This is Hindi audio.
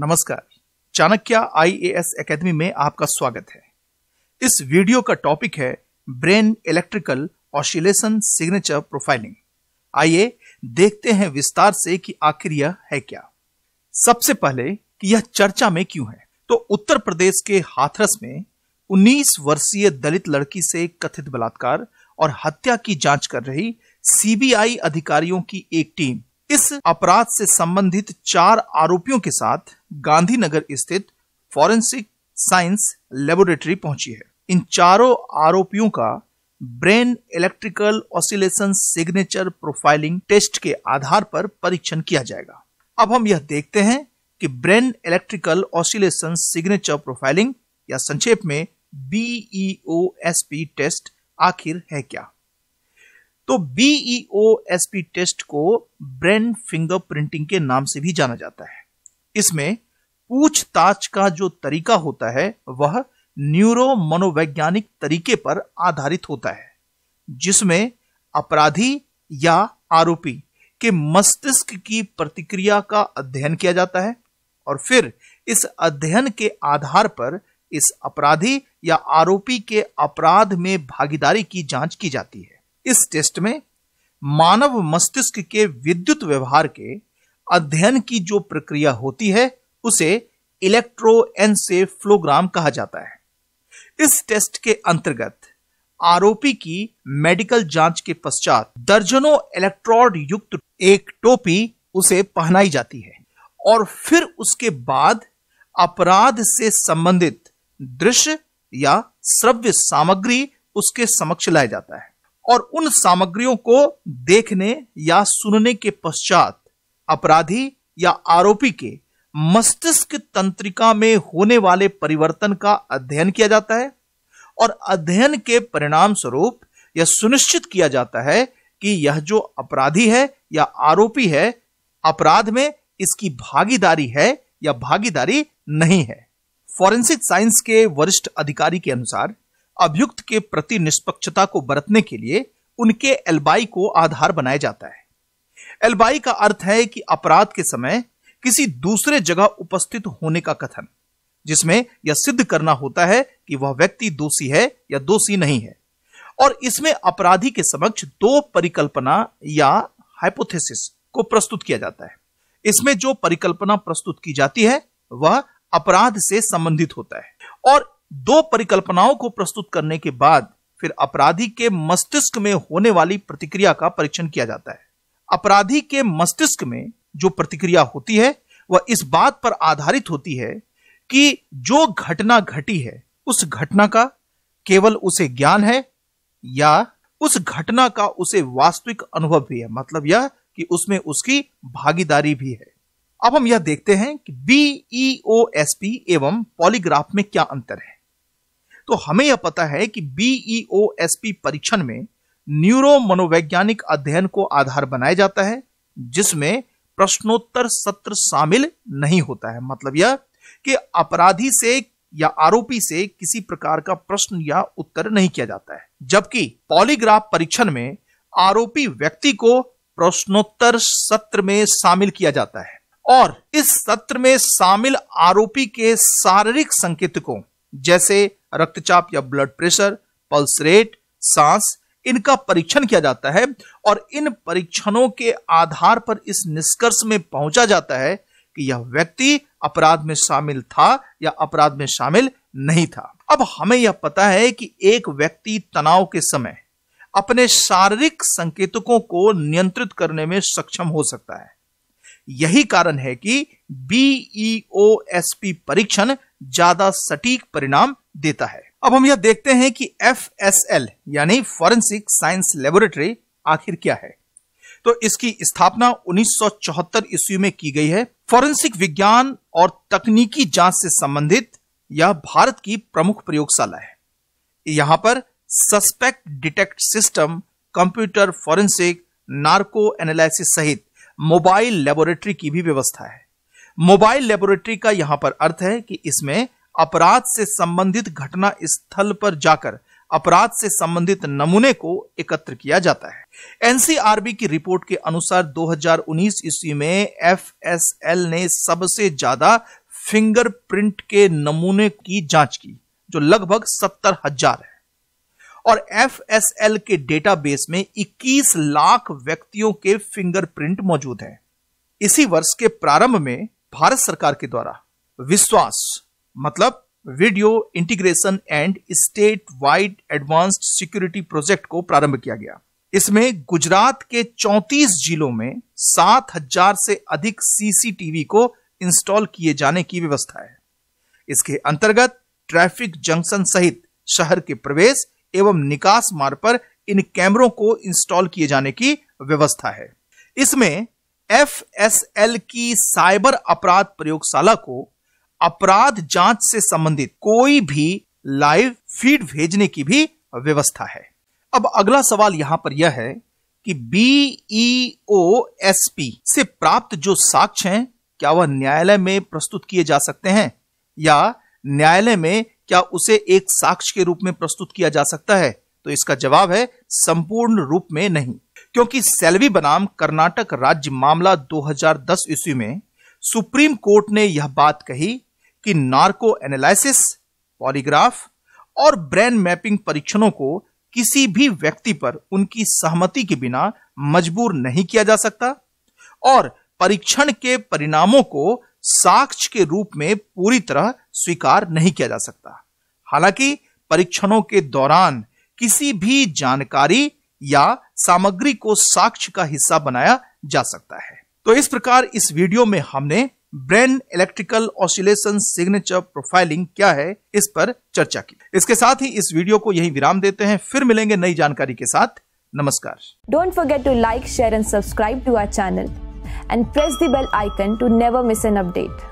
नमस्कार चाणक्य आईएएस एकेडमी में आपका स्वागत है इस वीडियो का टॉपिक है brain electrical oscillation signature profiling आइए देखते हैं विस्तार से कि आखिर यह है क्या सबसे पहले कि यह चर्चा में क्यों है तो उत्तर प्रदेश के हाथरस में 19 वर्षीय दलित लड़की से कथित बलात्कार और हत्या की जांच कर रही सीबीआई अधिकारियों की एक टीम इस अपराध से संबंधित चार आरोपियों के साथ गांधीनगर स्थित फॉरेंसिक साइंस लेबोरेटरी पहुंची है इन चारों आरोपियों का brain electrical oscillation signature profiling test के आधार पर परीक्षण किया जाएगा अब हम यह देखते हैं कि brain electrical oscillation signature profiling या संक्षेप में पी e टेस्ट आखिर है क्या तो पी e टेस्ट को ब्रेन फिंगर प्रिंटिंग के नाम से भी जाना जाता है इसमें पूछताछ का जो तरीका होता है वह न्यूरो मनोवैज्ञानिक तरीके पर आधारित होता है जिसमें अपराधी या आरोपी के मस्तिष्क की प्रतिक्रिया का अध्ययन किया जाता है और फिर इस अध्ययन के आधार पर इस अपराधी या आरोपी के अपराध में भागीदारी की जांच की जाती है इस टेस्ट में मानव मस्तिष्क के विद्युत व्यवहार के अध्ययन की जो प्रक्रिया होती है उसे इलेक्ट्रोएनसेफ्लोग्राम कहा जाता है इस टेस्ट के अंतर्गत आरोपी की मेडिकल जांच के पश्चात दर्जनों इलेक्ट्रोड युक्त एक टोपी उसे पहनाई जाती है और फिर उसके बाद अपराध से संबंधित दृश्य या श्रव्य सामग्री उसके समक्ष लाया जाता है और उन सामग्रियों को देखने या सुनने के पश्चात अपराधी या आरोपी के मस्तिष्क तंत्रिका में होने वाले परिवर्तन का अध्ययन किया जाता है और अध्ययन के परिणाम स्वरूप यह सुनिश्चित किया जाता है कि यह जो अपराधी है या आरोपी है अपराध में इसकी भागीदारी है या भागीदारी नहीं है फॉरेंसिक साइंस के वरिष्ठ अधिकारी के अनुसार अभियुक्त के प्रति निष्पक्षता को बरतने के लिए उनके एलबाई को आधार बनाया जाता है एलबाई का अर्थ है कि अपराध के समय किसी दूसरे जगह उपस्थित होने का कथन जिसमें यह सिद्ध करना होता है कि वह व्यक्ति दोषी है या दोषी नहीं है और इसमें अपराधी के समक्ष दो परिकल्पना या हाइपोथेसिस को प्रस्तुत किया जाता है इसमें जो परिकल्पना प्रस्तुत की जाती है वह अपराध से संबंधित होता है और दो परिकल्पनाओं को प्रस्तुत करने के बाद फिर अपराधी के मस्तिष्क में होने वाली प्रतिक्रिया का परीक्षण किया जाता है अपराधी के मस्तिष्क में जो प्रतिक्रिया होती है वह इस बात पर आधारित होती है कि जो घटना घटी है उस घटना का केवल उसे ज्ञान है या उस घटना का उसे वास्तविक अनुभव भी है मतलब यह कि उसमें उसकी भागीदारी भी है अब हम यह देखते हैं कि पी e, एवं पॉलीग्राफ में क्या अंतर है तो हमें यह पता है कि एस पी e, परीक्षण में न्यूरो मनोवैज्ञानिक अध्ययन को आधार बनाया जाता है जिसमें प्रश्नोत्तर सत्र शामिल नहीं होता है मतलब यह कि अपराधी से या आरोपी से किसी प्रकार का प्रश्न या उत्तर नहीं किया जाता है जबकि पॉलीग्राफ परीक्षण में आरोपी व्यक्ति को प्रश्नोत्तर सत्र में शामिल किया जाता है और इस सत्र में शामिल आरोपी के शारीरिक संकेतकों जैसे रक्तचाप या ब्लड प्रेशर पल्स रेट सांस इनका परीक्षण किया जाता है और इन परीक्षणों के आधार पर इस निष्कर्ष में पहुंचा जाता है कि यह व्यक्ति अपराध में शामिल था या अपराध में शामिल नहीं था अब हमें यह पता है कि एक व्यक्ति तनाव के समय अपने शारीरिक संकेतकों को नियंत्रित करने में सक्षम हो सकता है यही कारण है कि बीईओ e परीक्षण ज्यादा सटीक परिणाम देता है अब हम यह देखते हैं कि एफ यानी फॉरेंसिक साइंस लेबोरेटरी आखिर क्या है तो इसकी स्थापना 1974 ईस्वी में की गई है फॉरेंसिक विज्ञान और तकनीकी जांच से संबंधित यह भारत की प्रमुख प्रयोगशाला है यहां पर suspect detect system computer forensic narco analysis सहित मोबाइल लेबोरेटरी की भी व्यवस्था है मोबाइल लेबोरेटरी का यहां पर अर्थ है कि इसमें अपराध से संबंधित घटना स्थल पर जाकर अपराध से संबंधित नमूने को एकत्र किया जाता है एनसीआरबी की रिपोर्ट के अनुसार 2019 ईस्वी में एफएसएल ने सबसे ज्यादा फिंगरप्रिंट के नमूने की जांच की जो लगभग सत्तर हजार है और एफएसएल के डेटाबेस में 21 लाख व्यक्तियों के फिंगरप्रिंट मौजूद हैं। इसी वर्ष के प्रारंभ में भारत सरकार के द्वारा विश्वास मतलब video integration and state wide advanced security project को प्रारंभ किया गया इसमें गुजरात के 34 जिलों में 7000 से अधिक सीसीटीवी को इंस्टॉल किए जाने की व्यवस्था है इसके अंतर्गत ट्रैफिक जंक्शन सहित शहर के प्रवेश एवं निकास मार्ग पर इन कैमरों को इंस्टॉल किए जाने की व्यवस्था है इसमें एफ की साइबर अपराध प्रयोगशाला को अपराध जांच से संबंधित कोई भी लाइव फीड भेजने की भी व्यवस्था है अब अगला सवाल यहां पर यह है कि बीईओ एसपी e से प्राप्त जो साक्ष्य हैं क्या वह न्यायालय में प्रस्तुत किए जा सकते हैं या न्यायालय में क्या उसे एक साक्ष्य के रूप में प्रस्तुत किया जा सकता है तो इसका जवाब है संपूर्ण रूप में नहीं क्योंकि सेल्वी बनाम कर्नाटक राज्य मामला 2010 ईस्वी में सुप्रीम कोर्ट ने यह बात कही कि नार्को एनालिसिस पॉलीग्राफ और ब्रेन मैपिंग परीक्षणों को किसी भी व्यक्ति पर उनकी सहमति के बिना मजबूर नहीं किया जा सकता और परीक्षण के परिणामों को साक्ष्य के रूप में पूरी तरह स्वीकार नहीं किया जा सकता हालांकि परीक्षणों के दौरान किसी भी जानकारी या सामग्री को साक्ष्य का हिस्सा बनाया जा सकता है तो इस प्रकार इस वीडियो में हमने brain electrical oscillation signature profiling क्या है इस पर चर्चा की इसके साथ ही इस वीडियो को यही विराम देते हैं फिर मिलेंगे नई जानकारी के साथ नमस्कार don't forget to like share and subscribe to our channel and press the bell icon to never miss an update